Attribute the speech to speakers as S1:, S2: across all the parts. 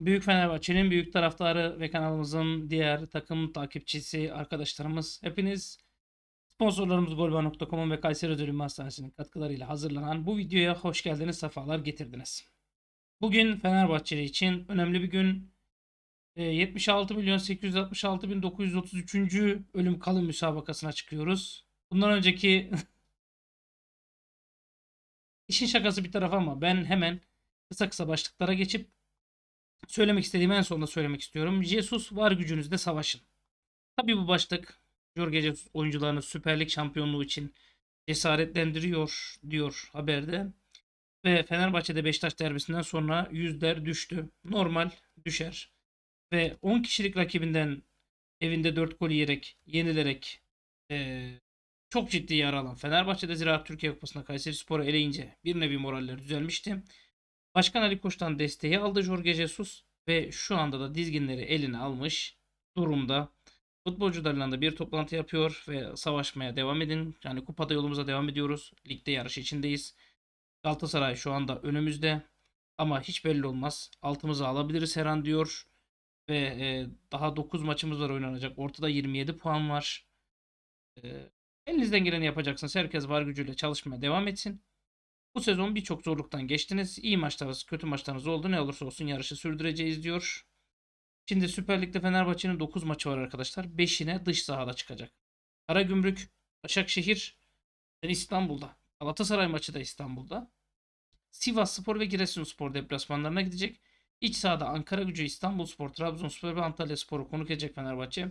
S1: Büyük Fenerbahçe'nin büyük taraftarı ve kanalımızın diğer takım takipçisi arkadaşlarımız hepiniz sponsorlarımız golba.com'un ve Kayseri Dönüm Hastanesi'nin katkılarıyla hazırlanan bu videoya hoş geldiniz, sefalar getirdiniz. Bugün Fenerbahçe için önemli bir gün. 76 ee, milyon 866 bin 933. ölüm kalım müsabakasına çıkıyoruz. Bundan önceki işin şakası bir tarafa ama ben hemen kısa kısa başlıklara geçip söylemek istediğim en sonunda söylemek istiyorum. Jesus var gücünüzle savaşın. Tabii bu başlık Jorge Jesus oyuncularını Süper Lig şampiyonluğu için cesaretlendiriyor diyor haberde. Ve Fenerbahçe'de Beşiktaş derbisinden sonra yüzler düştü. Normal düşer. Ve 10 kişilik rakibinden evinde 4 gol yiyerek, yenilerek e, çok ciddi yaralan. Fenerbahçe'de Ziraat Türkiye Kupası'nda Kayseri Spor'u eleyince bir nevi moraller düzelmişti. Başkan Ali Koç'tan desteği aldı Jorge Jesus ve şu anda da dizginleri eline almış durumda. Futbolcularla da bir toplantı yapıyor ve savaşmaya devam edin. Yani kupada yolumuza devam ediyoruz. Ligde yarış içindeyiz. Galatasaray şu anda önümüzde ama hiç belli olmaz. Altımızı alabiliriz her an diyor. Ve e, daha 9 maçımız var oynanacak. Ortada 27 puan var. E, elinizden geleni yapacaksınız. Herkes var gücüyle çalışmaya devam etsin. Bu sezon birçok zorluktan geçtiniz. İyi maçlarınız, kötü maçlarınız oldu. Ne olursa olsun yarışı sürdüreceğiz diyor. Şimdi Süper Lig'de Fenerbahçe'nin 9 maçı var arkadaşlar. 5'ine dış sahada çıkacak. Karagümrük, Başakşehir, yani İstanbul'da. Galatasaray maçı da İstanbul'da. Sivas Spor ve Giresunspor deplasmanlarına gidecek. İç sahada Ankara Gücü, İstanbul Spor, Trabzonspor ve Antalya Spor'u konuk edecek Fenerbahçe.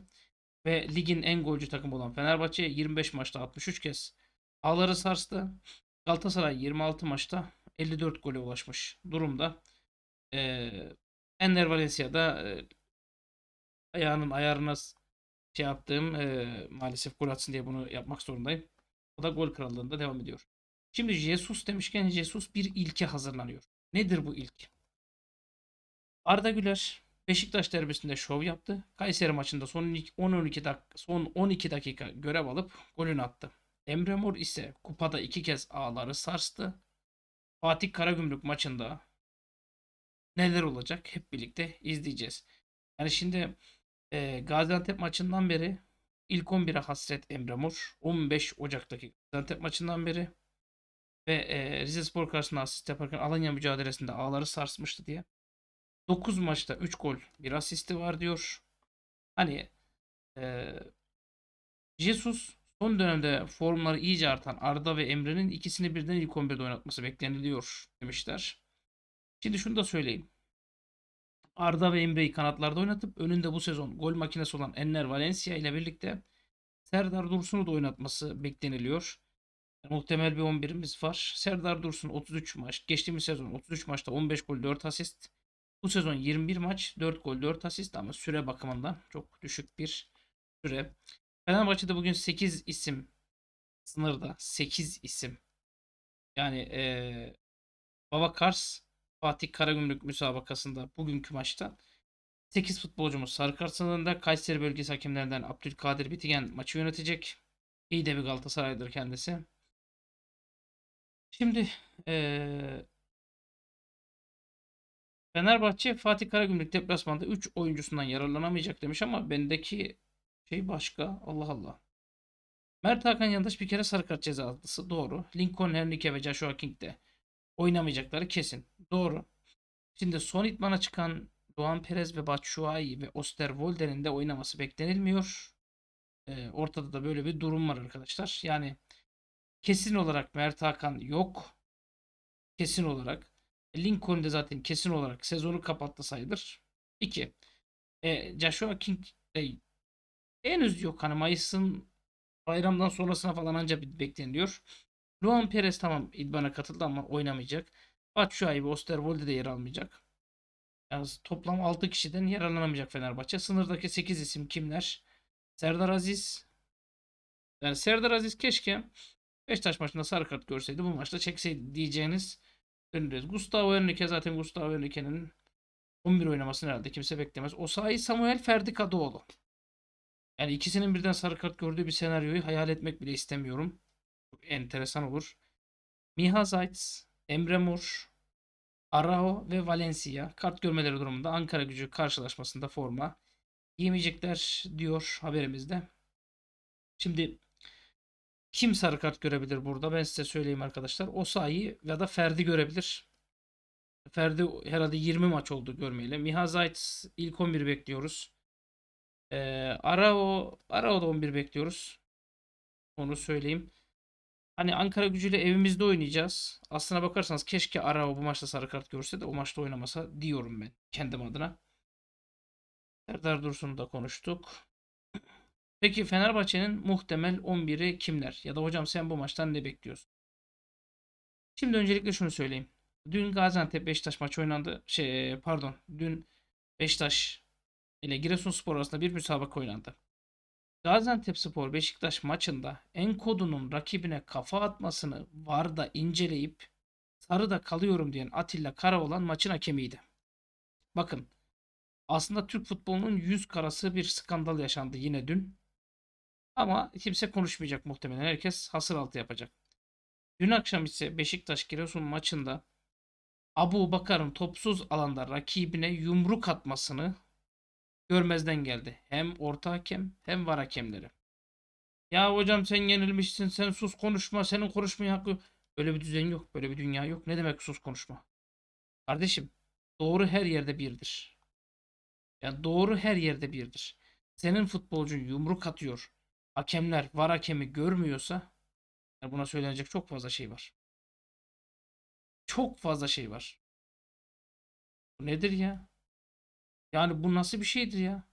S1: Ve ligin en golcü takımı olan Fenerbahçe 25 maçta 63 kez ağları sarstı. Galatasaray 26 maçta 54 gole ulaşmış durumda. Ee, Enner Valencia'da e, ayağının ayarına şey yaptığım e, maalesef gol atsın diye bunu yapmak zorundayım. O da gol krallığında devam ediyor. Şimdi Jesus demişken Jesus bir ilke hazırlanıyor. Nedir bu ilk? Arda Güler Beşiktaş derbisinde şov yaptı. Kayseri maçında son 12 dakika son 12 dakika görev alıp golünü attı. Emre Mor ise kupada iki kez ağları sarstı. Fatih Karagümrük maçında neler olacak hep birlikte izleyeceğiz. Yani şimdi e, Gaziantep maçından beri ilk 11'e hasret Emre Mor. 15 Ocak'taki Gaziantep maçından beri ve e, Rize Spor karşısında asist yaparken Alanya mücadelesinde ağları sarsmıştı diye. 9 maçta 3 gol bir asisti var diyor. Hani e, Jesus Son dönemde formları iyice artan Arda ve Emre'nin ikisini birden ilk 11'de oynatması bekleniliyor demişler. Şimdi şunu da söyleyeyim. Arda ve Emre'yi kanatlarda oynatıp önünde bu sezon gol makinesi olan Enner Valencia ile birlikte Serdar Dursun'u da oynatması bekleniliyor. Yani muhtemel bir 11'imiz var. Serdar Dursun 33 maç. Geçtiğimiz sezon 33 maçta 15 gol 4 asist. Bu sezon 21 maç 4 gol 4 asist ama süre bakımından çok düşük bir süre. Fenerbahçe'de bugün 8 isim sınırda. 8 isim. Yani ee, Baba Kars Fatih Karagümrük müsabakasında bugünkü maçta 8 futbolcumuz sarı kart sınırında. Kayseri bölgesi hakemlerinden Abdülkadir
S2: Bitigen maçı yönetecek. İyi de bir Galatasaray'dır kendisi. Şimdi ee, Fenerbahçe Fatih
S1: Karagümrük deplasmanda 3 oyuncusundan yararlanamayacak demiş ama bendeki şey başka. Allah Allah. Mert Hakan Yandaş bir kere sarı kart cezası. Doğru. Lincoln Henrique ve Joshua King de oynamayacakları kesin. Doğru. Şimdi son itmana çıkan Doğan Perez ve Batshuayi ve Osterwolder'in de oynaması beklenilmiyor. Ee, ortada da böyle bir durum var arkadaşlar. Yani kesin olarak Mert Hakan yok. Kesin olarak. Lincoln de zaten kesin olarak sezonu kapattı sayılır. 2. E, ee, Joshua King de henüz yok. Hani Mayıs'ın bayramdan sonrasına falan ancak bekleniyor. Luan Perez tamam idmana katıldı ama oynamayacak. Batshuayi ve Osterwolde de yer almayacak. Yani toplam 6 kişiden yararlanamayacak Fenerbahçe. Sınırdaki 8 isim kimler? Serdar Aziz. Yani Serdar Aziz keşke Beşiktaş maçında sarı kart görseydi bu maçta çekseydi diyeceğiniz önündeyiz. Gustavo Henrique zaten Gustavo Henrique'nin 11 oynamasını herhalde kimse beklemez. Osayi Samuel Ferdi Kadıoğlu. Yani ikisinin birden sarı kart gördüğü bir senaryoyu hayal etmek bile istemiyorum. Çok enteresan olur. Miha Zaitz, Emre Mor, Arao ve Valencia kart görmeleri durumunda Ankara gücü karşılaşmasında forma giymeyecekler diyor haberimizde. Şimdi kim sarı kart görebilir burada? Ben size söyleyeyim arkadaşlar. Osayi ya da Ferdi görebilir. Ferdi herhalde 20 maç oldu görmeyle. Miha Zaitz ilk 11 bekliyoruz. E, Arao, Arao'da 11 bekliyoruz. Onu söyleyeyim. Hani Ankara gücüyle evimizde oynayacağız. Aslına bakarsanız keşke Arao bu maçta sarı kart görse de o maçta oynamasa diyorum ben kendim adına. Serdar Dursun'u da konuştuk. Peki Fenerbahçe'nin muhtemel 11'i kimler? Ya da hocam sen bu maçtan ne bekliyorsun? Şimdi öncelikle şunu söyleyeyim. Dün Gaziantep Beşiktaş maçı oynandı. Şey pardon. Dün Beşiktaş ile Giresunspor arasında bir müsabaka oynandı. Gaziantepspor Beşiktaş maçında Enkodu'nun rakibine kafa atmasını VAR'da inceleyip sarıda kalıyorum diyen Atilla Karaoğlan maçın hakemiydi. Bakın aslında Türk futbolunun yüz karası bir skandal yaşandı yine dün. Ama kimse konuşmayacak muhtemelen. Herkes hasır altı yapacak. Dün akşam ise Beşiktaş Giresun maçında Abu Bakar'ın topsuz alanda rakibine yumruk atmasını görmezden geldi. Hem orta hakem hem var hakemleri. Ya hocam sen yenilmişsin sen sus konuşma senin konuşmaya hakkı Böyle bir düzen yok böyle bir dünya yok. Ne demek sus konuşma? Kardeşim doğru her yerde birdir. Yani doğru her yerde birdir. Senin futbolcun yumruk atıyor.
S2: Hakemler var hakemi görmüyorsa yani buna söylenecek çok fazla şey var. Çok fazla şey var. Bu nedir ya? Yani bu nasıl bir şeydir ya?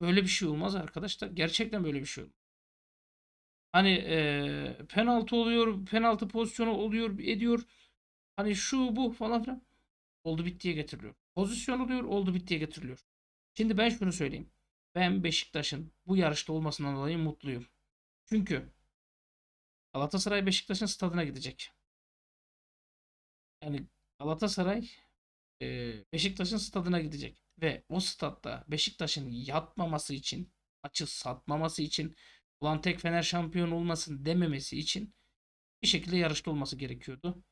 S2: Böyle bir şey olmaz arkadaşlar. Gerçekten böyle bir şey olmaz. Hani e, penaltı
S1: oluyor, penaltı pozisyonu oluyor, ediyor. Hani şu bu falan filan. Oldu bittiye getiriliyor. Pozisyon oluyor, oldu bittiye getiriliyor. Şimdi ben şunu söyleyeyim. Ben Beşiktaş'ın
S2: bu yarışta olmasından dolayı mutluyum. Çünkü Galatasaray Beşiktaş'ın stadına gidecek. Yani Galatasaray
S1: e, Beşiktaş'ın stadına gidecek ve o statta Beşiktaş'ın yatmaması için, açı satmaması için, ulan tek Fener şampiyon olmasın dememesi için bir şekilde yarışta olması gerekiyordu.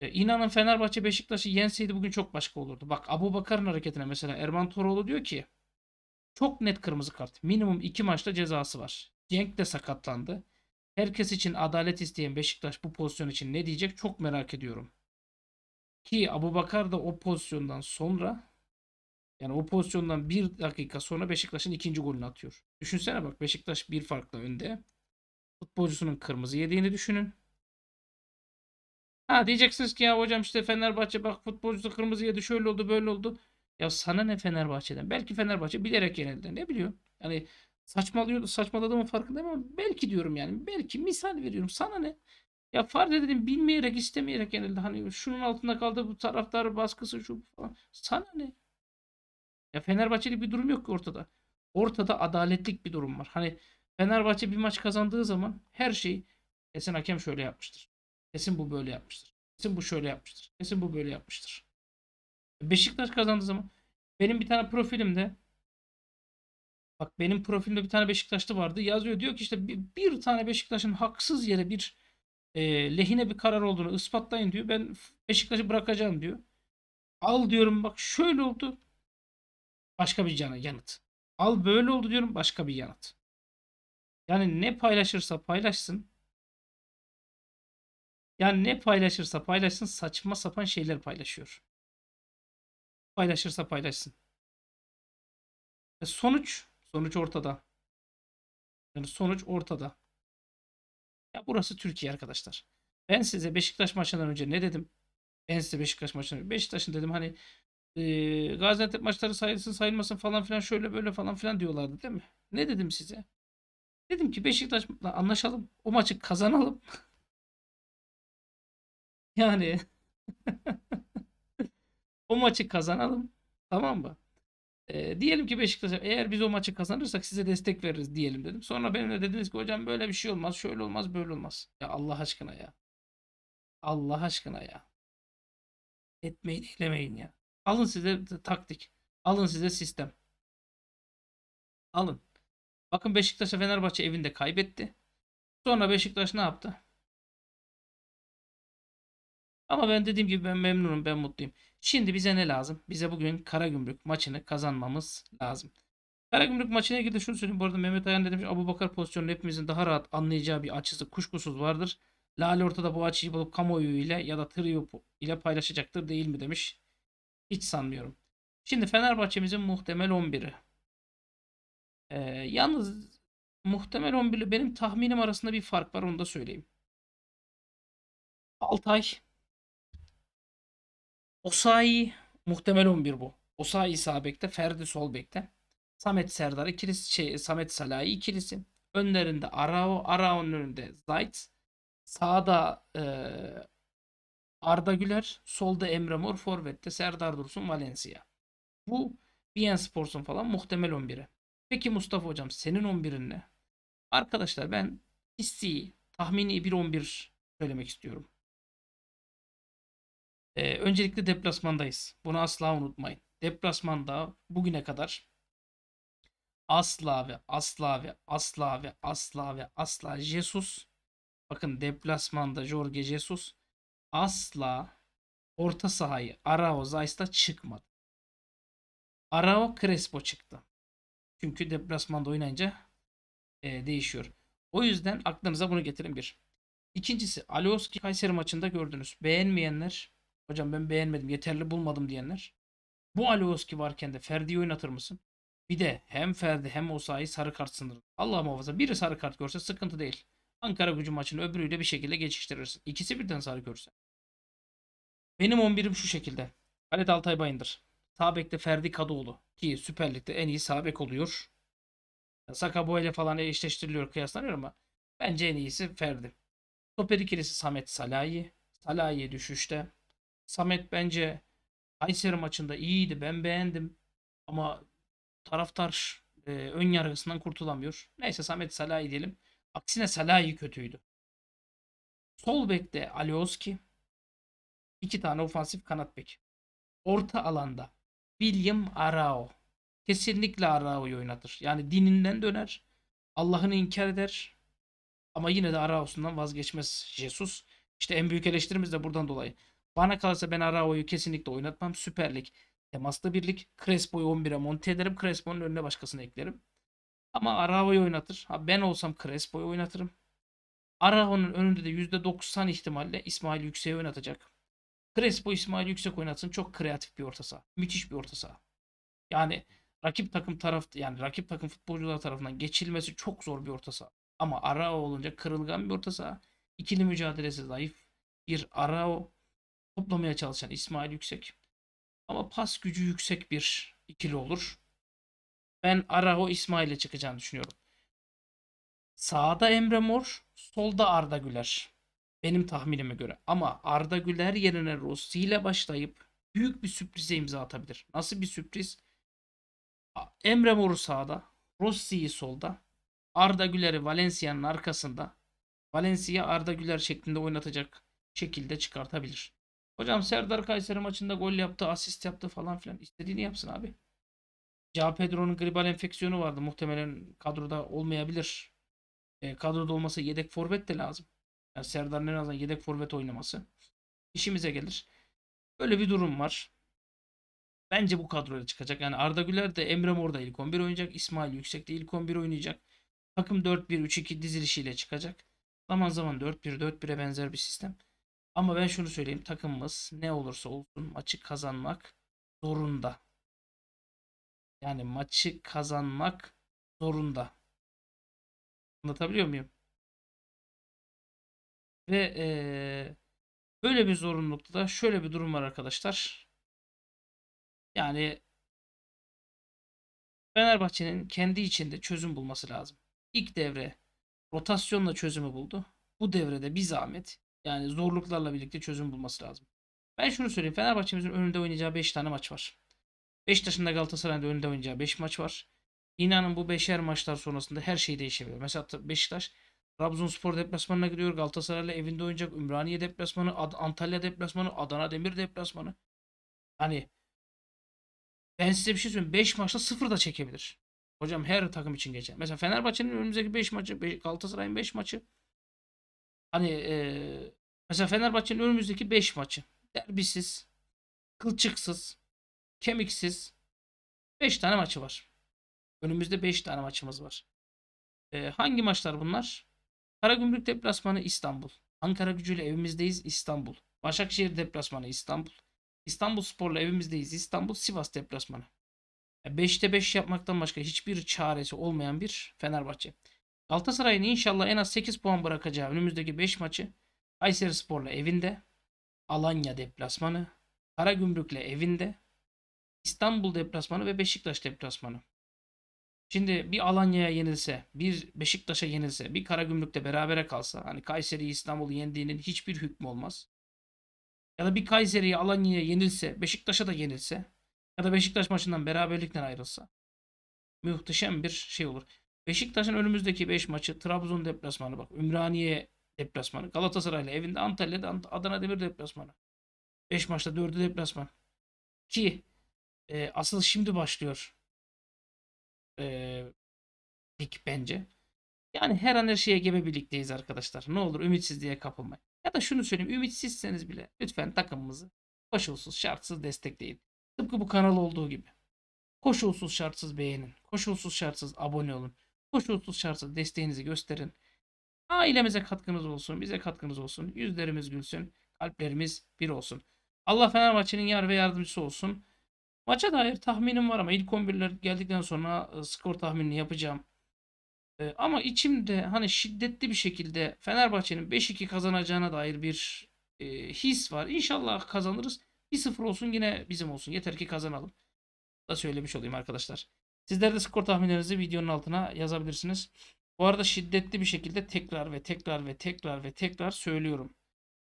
S1: E, inanın Fenerbahçe Beşiktaş'ı yenseydi bugün çok başka olurdu. Bak Abu Bakar'ın hareketine mesela Erman Toroğlu diyor ki çok net kırmızı kart. Minimum 2 maçta cezası var. Cenk de sakatlandı. Herkes için adalet isteyen Beşiktaş bu pozisyon için ne diyecek çok merak ediyorum. Ki Abu Bakar da o pozisyondan sonra yani o pozisyondan bir dakika sonra Beşiktaş'ın ikinci golünü atıyor. Düşünsene bak Beşiktaş bir farkla önde. Futbolcusunun kırmızı yediğini düşünün. Ha diyeceksiniz ki ya hocam işte Fenerbahçe bak futbolcusu kırmızı yedi şöyle oldu böyle oldu. Ya sana ne Fenerbahçe'den? Belki Fenerbahçe bilerek yenildi. Ne biliyor? Yani saçmalıyor, saçmaladığımın farkındayım ama belki diyorum yani. Belki misal veriyorum. Sana ne? Ya farz edelim bilmeyerek istemeyerek yenildi. Hani şunun altında kaldı bu taraftar baskısı şu falan. Sana ne? Ya Fenerbahçe'lik bir durum yok ki ortada. Ortada adaletlik bir durum var. Hani Fenerbahçe bir maç kazandığı zaman her şey kesin hakem
S2: şöyle yapmıştır. Kesin bu böyle yapmıştır. Kesin bu şöyle yapmıştır. Kesin bu böyle yapmıştır. Beşiktaş kazandığı zaman benim bir tane profilimde bak
S1: benim profilimde bir tane Beşiktaşlı vardı. Yazıyor diyor ki işte bir, bir tane Beşiktaş'ın haksız yere bir e, lehine bir karar olduğunu ispatlayın diyor. Ben Beşiktaş'ı bırakacağım diyor.
S2: Al diyorum bak şöyle oldu. Başka bir cana yanıt. Al böyle oldu diyorum başka bir yanıt. Yani ne paylaşırsa paylaşsın. Yani ne paylaşırsa paylaşsın saçma sapan şeyler paylaşıyor. Paylaşırsa paylaşsın. E sonuç sonuç ortada. Yani sonuç ortada. Ya burası Türkiye
S1: arkadaşlar. Ben size Beşiktaş maçından önce ne dedim? Ben size Beşiktaş maçından önce. Beşiktaş'ın dedim hani e, Gaziantep maçları sayılsın sayılmasın falan filan şöyle böyle falan filan diyorlardı değil mi?
S2: Ne dedim size? Dedim ki Beşiktaş'la anlaşalım. O maçı kazanalım. yani o maçı kazanalım. Tamam mı? E, diyelim ki Beşiktaş eğer biz o maçı kazanırsak
S1: size destek veririz diyelim dedim. Sonra benimle dediniz ki hocam böyle bir şey olmaz, şöyle olmaz, böyle olmaz. Ya Allah
S2: aşkına ya. Allah aşkına ya. Etmeyin, eylemeyin ya. Alın size taktik. Alın size sistem. Alın. Bakın Beşiktaş'a Fenerbahçe evinde kaybetti. Sonra Beşiktaş ne yaptı? Ama ben dediğim gibi ben memnunum, ben mutluyum. Şimdi
S1: bize ne lazım? Bize bugün Karagümrük maçını kazanmamız lazım. Karagümrük maçına ilgili de şunu söyleyeyim. Bu arada Mehmet Ayhan demiş Abu Bakar pozisyonu hepimizin daha rahat anlayacağı bir açısı kuşkusuz vardır. Lale ortada bu açıyı bulup kamuoyu ile ya da trio ile paylaşacaktır değil mi demiş. Hiç sanmıyorum. Şimdi Fenerbahçe'mizin muhtemel 11'i. Ee,
S2: yalnız muhtemel 11 ile benim tahminim arasında bir fark var onu da söyleyeyim. Altay Osayi muhtemel 11 bu. Osayi sağ bekte, Ferdi sol bekte. Samet Serdar ikilisi,
S1: şey, Samet Salahi ikilisi. Önlerinde Arao, Arao'nun önünde Zayt. Sağda e, Arda Güler, solda Emre Mor, Forvet'te Serdar Dursun, Valencia. Bu BN Sports'un falan muhtemel 11'i. Peki Mustafa hocam senin 11'in ne? Arkadaşlar ben hissi, tahmini bir 11
S2: söylemek istiyorum. Ee, öncelikle deplasmandayız. Bunu asla unutmayın. Deplasmanda bugüne kadar asla
S1: ve asla ve asla ve asla ve asla Jesus bakın deplasmanda Jorge Jesus asla orta sahayı Arao Zays'ta
S2: çıkmadı. Arao Crespo çıktı. Çünkü deplasmanda oynayınca e, değişiyor. O yüzden aklınıza bunu getirin bir.
S1: İkincisi Alioski Kayseri maçında gördünüz. Beğenmeyenler Hocam ben beğenmedim yeterli bulmadım diyenler. Bu Alioski varken de Ferdi'yi oynatır mısın? Bir de hem Ferdi hem Osayi sarı kart sınırı. Allah muhafaza biri sarı kart görse sıkıntı değil. Ankara gücü maçını öbürüyle bir şekilde geçiştirirsin. İkisi birden sarı görse. Benim 11'im şu şekilde. Halit Altay Bayındır. Sağ Ferdi Kadıoğlu. Ki Süper Lig'de en iyi sağ oluyor. Sakaboy ile falan eşleştiriliyor kıyaslanıyor ama bence en iyisi Ferdi. Stoper ikilisi Samet Salahi. Salahi düşüşte. Samet bence Kayseri maçında iyiydi. Ben beğendim. Ama taraftar e, ön yargısından kurtulamıyor. Neyse Samet Salahi diyelim. Aksine Salahi kötüydü. Sol bekte Alioski. iki tane ofansif kanat bek. Orta alanda William Arao. Kesinlikle Arao'yu oynatır. Yani dininden döner. Allah'ını inkar eder. Ama yine de Arao'sundan vazgeçmez Jesus. İşte en büyük eleştirimiz de buradan dolayı. Bana kalırsa ben Arao'yu kesinlikle oynatmam. Süper Lig temaslı birlik. Crespo'yu 11'e monte ederim. Crespo'nun önüne başkasını eklerim. Ama Arao'yu oynatır. Ha, ben olsam Crespo'yu oynatırım. Arao'nun önünde de %90 ihtimalle İsmail Yüksek'i oynatacak. Crespo İsmail Yüksek oynatsın. Çok kreatif bir orta saha. Müthiş bir orta saha. Yani rakip takım taraf yani rakip takım futbolcular tarafından geçilmesi çok zor bir orta saha. Ama Arao olunca kırılgan bir orta saha. İkili mücadelesi zayıf. Bir Arao toplamaya çalışan İsmail Yüksek. Ama pas gücü yüksek bir ikili olur. Ben Arao İsmail'e çıkacağını düşünüyorum. Sağda Emre Mor, solda Arda Güler. Benim tahminime göre. Ama Arda Güler yerine Rossi ile başlayıp büyük bir sürprize imza atabilir. Nasıl bir sürpriz? Emre Mor'u sağda, Rossi'yi solda, Arda Güler'i Valencia'nın arkasında, Valencia Arda Güler şeklinde oynatacak şekilde çıkartabilir. Hocam Serdar Kayseri maçında gol yaptı, asist yaptı falan filan. İstediğini yapsın abi. Ca Pedro'nun gribal enfeksiyonu vardı. Muhtemelen kadroda olmayabilir. E, kadroda olması yedek forvet de lazım. Yani Serdar'ın en azından yedek forvet oynaması. işimize gelir. Böyle bir durum var. Bence bu kadroya çıkacak. Yani Arda Güler de Emre Mor da ilk 11 oynayacak. İsmail Yüksek de ilk 11 oynayacak. Takım 4-1-3-2 dizilişiyle çıkacak. Zaman zaman 4-1-4-1'e benzer bir sistem. Ama ben şunu söyleyeyim. Takımımız ne olursa olsun maçı kazanmak
S2: zorunda. Yani maçı kazanmak zorunda. Anlatabiliyor muyum? Ve ee, böyle bir zorunlulukta da şöyle bir durum var arkadaşlar. Yani Fenerbahçe'nin kendi içinde çözüm bulması lazım. İlk devre rotasyonla çözümü buldu. Bu devrede bir zahmet
S1: yani zorluklarla birlikte çözüm bulması lazım. Ben şunu söyleyeyim. Fenerbahçe'mizin önünde oynayacağı 5 tane maç var. Beşiktaş'ın da Galatasaray'da önünde oynayacağı 5 maç var. İnanın bu 5'er maçlar sonrasında her şey değişebilir. Mesela Beşiktaş Trabzonspor deplasmanına gidiyor. Galatasaray'la evinde oynayacak. Ümraniye deplasmanı, Ad Antalya deplasmanı, Adana Demir deplasmanı. Hani ben size bir şey söyleyeyim. 5 maçta 0 da çekebilir. Hocam her takım için geçer. Mesela Fenerbahçe'nin önümüzdeki 5 maçı, Galatasaray'ın 5 maçı Hani e, mesela Fenerbahçe'nin önümüzdeki 5 maçı derbisiz, kılçıksız, kemiksiz 5 tane maçı var. Önümüzde 5 tane maçımız var. E, hangi maçlar bunlar? Karagümrük deplasmanı İstanbul. Ankara gücüyle evimizdeyiz İstanbul. Başakşehir deplasmanı İstanbul. İstanbul Spor'la evimizdeyiz İstanbul. Sivas deplasmanı. 5'te e, 5 yapmaktan başka hiçbir çaresi olmayan bir Fenerbahçe. Galatasaray'ın inşallah en az 8 puan bırakacağı önümüzdeki 5 maçı Kayseri Spor'la evinde, Alanya deplasmanı, Karagümrük'le evinde, İstanbul deplasmanı ve Beşiktaş deplasmanı. Şimdi bir Alanya'ya yenilse, bir Beşiktaş'a yenilse, bir Karagümrük'te berabere kalsa, hani Kayseri İstanbul'u yendiğinin hiçbir hükmü olmaz. Ya da bir Kayseri'yi Alanya'ya yenilse, Beşiktaş'a da yenilse ya da Beşiktaş maçından beraberlikten ayrılsa muhteşem bir şey olur. Beşiktaş'ın önümüzdeki 5 maçı Trabzon deplasmanı bak Ümraniye deplasmanı Galatasaray'la
S2: evinde Antalya'da Adana Demir deplasmanı. 5 maçta 4'ü deplasman. Ki e, asıl şimdi başlıyor e,
S1: lig bence. Yani her an her şeye gebe birlikteyiz arkadaşlar. Ne olur ümitsizliğe kapılmayın. Ya da şunu söyleyeyim ümitsizseniz bile lütfen takımımızı koşulsuz şartsız destekleyin. Tıpkı bu kanal olduğu gibi. Koşulsuz şartsız beğenin. Koşulsuz şartsız abone olun. Koşulsuz şartsız desteğinizi gösterin. Ailemize katkınız olsun, bize katkınız olsun. Yüzlerimiz gülsün, kalplerimiz bir olsun. Allah Fenerbahçe'nin yar ve yardımcısı olsun. Maça dair tahminim var ama ilk 11'ler geldikten sonra e, skor tahminini yapacağım. E, ama içimde hani şiddetli bir şekilde Fenerbahçe'nin 5-2 kazanacağına dair bir e, his var. İnşallah kazanırız. 1-0 olsun yine bizim olsun. Yeter ki kazanalım. Da söylemiş olayım arkadaşlar. Sizler de skor tahminlerinizi videonun altına yazabilirsiniz. Bu arada şiddetli bir şekilde tekrar ve tekrar ve tekrar ve tekrar söylüyorum.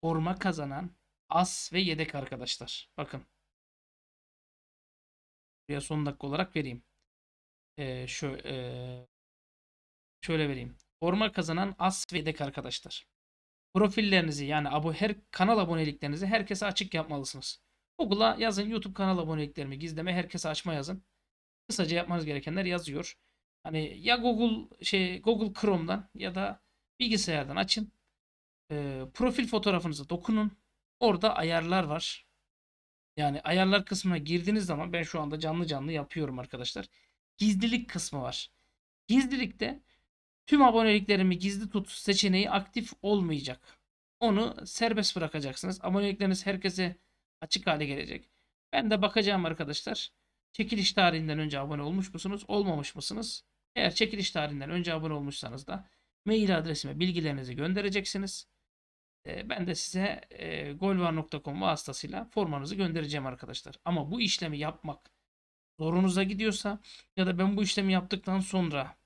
S2: Forma kazanan as ve yedek arkadaşlar. Bakın. Buraya son dakika olarak vereyim. Ee, şöyle, e, şöyle vereyim. Forma kazanan as ve yedek arkadaşlar. Profillerinizi
S1: yani abo her kanal aboneliklerinizi herkese açık yapmalısınız. Google'a yazın YouTube kanal aboneliklerimi gizleme herkese açma yazın kısaca yapmanız gerekenler yazıyor. Hani ya Google şey Google Chrome'dan ya da bilgisayardan açın. E, profil fotoğrafınıza dokunun. Orada ayarlar var. Yani ayarlar kısmına girdiğiniz zaman ben şu anda canlı canlı yapıyorum arkadaşlar. Gizlilik kısmı var. Gizlilikte tüm aboneliklerimi gizli tut seçeneği aktif olmayacak. Onu serbest bırakacaksınız. Abonelikleriniz herkese açık hale gelecek. Ben de bakacağım arkadaşlar. Çekiliş tarihinden önce abone olmuş musunuz? Olmamış mısınız? Eğer çekiliş tarihinden önce abone olmuşsanız da mail adresime bilgilerinizi göndereceksiniz. Ee, ben de size e, golvar.com vasıtasıyla formanızı göndereceğim arkadaşlar. Ama bu işlemi yapmak zorunuza gidiyorsa ya da ben bu işlemi yaptıktan sonra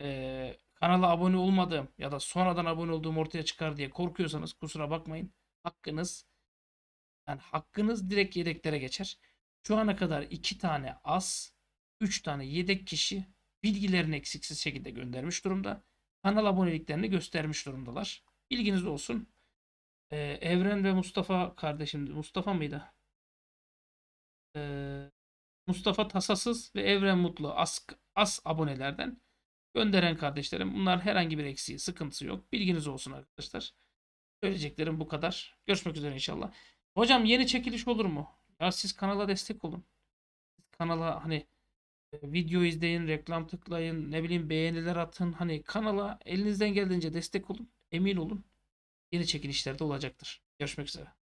S1: e, kanala abone olmadığım ya da sonradan abone olduğum ortaya çıkar diye korkuyorsanız kusura bakmayın. Hakkınız yani hakkınız direkt yedeklere geçer. Şu ana kadar 2 tane as, 3 tane yedek kişi bilgilerini eksiksiz şekilde göndermiş durumda. Kanal aboneliklerini göstermiş durumdalar. Bilginiz olsun. Ee, Evren ve Mustafa kardeşim, Mustafa mıydı? Ee, Mustafa Tasasız ve Evren Mutlu as, as abonelerden gönderen kardeşlerim. Bunlar herhangi bir eksiği, sıkıntısı yok. Bilginiz olsun arkadaşlar. Söyleyeceklerim bu kadar. Görüşmek üzere inşallah. Hocam yeni çekiliş olur mu? Ya siz kanala destek olun. Siz kanala hani e, video izleyin, reklam tıklayın, ne bileyim
S2: beğeniler atın. Hani kanala elinizden geldiğince destek olun. Emin olun yeni çekilişlerde olacaktır. Görüşmek üzere.